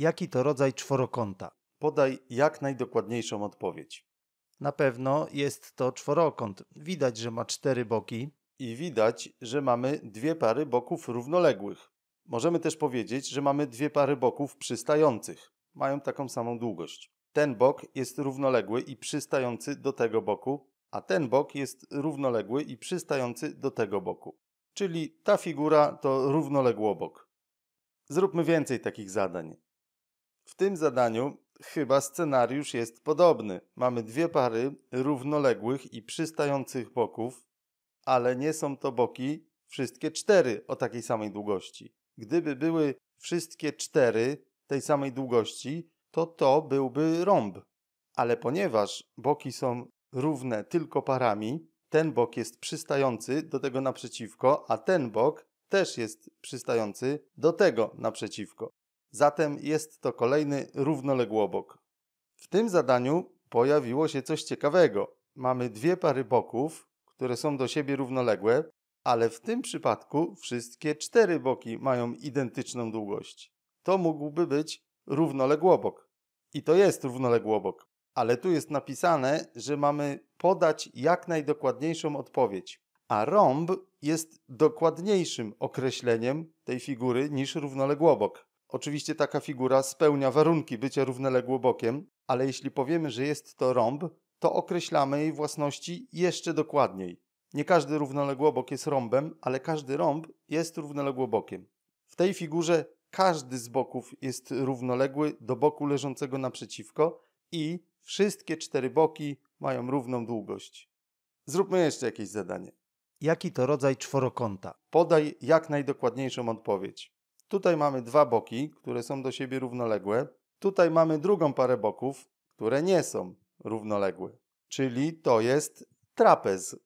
jaki to rodzaj czworokąta. Podaj jak najdokładniejszą odpowiedź. Na pewno jest to czworokąt. Widać, że ma cztery boki. I widać, że mamy dwie pary boków równoległych. Możemy też powiedzieć, że mamy dwie pary boków przystających. Mają taką samą długość. Ten bok jest równoległy i przystający do tego boku, a ten bok jest równoległy i przystający do tego boku. Czyli ta figura to równoległobok. Zróbmy więcej takich zadań. W tym zadaniu chyba scenariusz jest podobny. Mamy dwie pary równoległych i przystających boków, ale nie są to boki wszystkie cztery o takiej samej długości. Gdyby były wszystkie cztery tej samej długości, to to byłby rąb. Ale ponieważ boki są równe tylko parami, ten bok jest przystający do tego naprzeciwko, a ten bok też jest przystający do tego naprzeciwko. Zatem jest to kolejny równoległobok. W tym zadaniu pojawiło się coś ciekawego. Mamy dwie pary boków, które są do siebie równoległe, ale w tym przypadku wszystkie cztery boki mają identyczną długość. To mógłby być równoległobok. I to jest równoległobok. Ale tu jest napisane, że mamy podać jak najdokładniejszą odpowiedź. A rąb jest dokładniejszym określeniem tej figury niż równoległobok. Oczywiście taka figura spełnia warunki bycia równoległobokiem, ale jeśli powiemy, że jest to rąb, to określamy jej własności jeszcze dokładniej. Nie każdy równoległobok jest rąbem, ale każdy rąb jest równoległobokiem. W tej figurze każdy z boków jest równoległy do boku leżącego naprzeciwko i wszystkie cztery boki mają równą długość. Zróbmy jeszcze jakieś zadanie. Jaki to rodzaj czworokąta? Podaj jak najdokładniejszą odpowiedź. Tutaj mamy dwa boki, które są do siebie równoległe. Tutaj mamy drugą parę boków, które nie są równoległe. Czyli to jest trapez.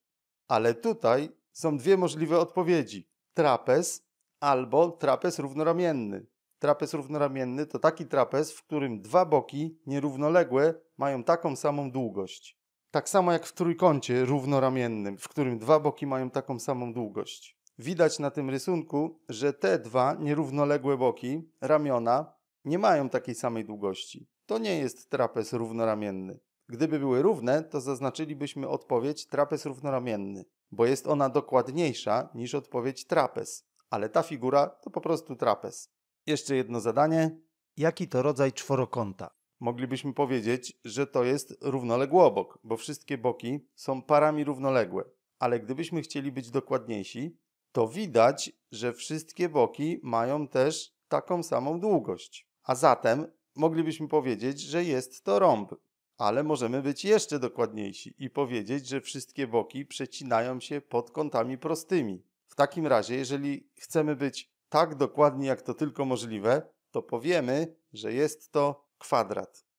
Ale tutaj są dwie możliwe odpowiedzi. Trapez albo trapez równoramienny. Trapez równoramienny to taki trapez, w którym dwa boki nierównoległe mają taką samą długość. Tak samo jak w trójkącie równoramiennym, w którym dwa boki mają taką samą długość. Widać na tym rysunku, że te dwa nierównoległe boki, ramiona, nie mają takiej samej długości. To nie jest trapez równoramienny. Gdyby były równe, to zaznaczylibyśmy odpowiedź trapez równoramienny, bo jest ona dokładniejsza niż odpowiedź trapez, ale ta figura to po prostu trapez. Jeszcze jedno zadanie. Jaki to rodzaj czworokąta? Moglibyśmy powiedzieć, że to jest równoległobok, bo wszystkie boki są parami równoległe, ale gdybyśmy chcieli być dokładniejsi, to widać, że wszystkie boki mają też taką samą długość. A zatem moglibyśmy powiedzieć, że jest to rąb. Ale możemy być jeszcze dokładniejsi i powiedzieć, że wszystkie boki przecinają się pod kątami prostymi. W takim razie, jeżeli chcemy być tak dokładni, jak to tylko możliwe, to powiemy, że jest to kwadrat.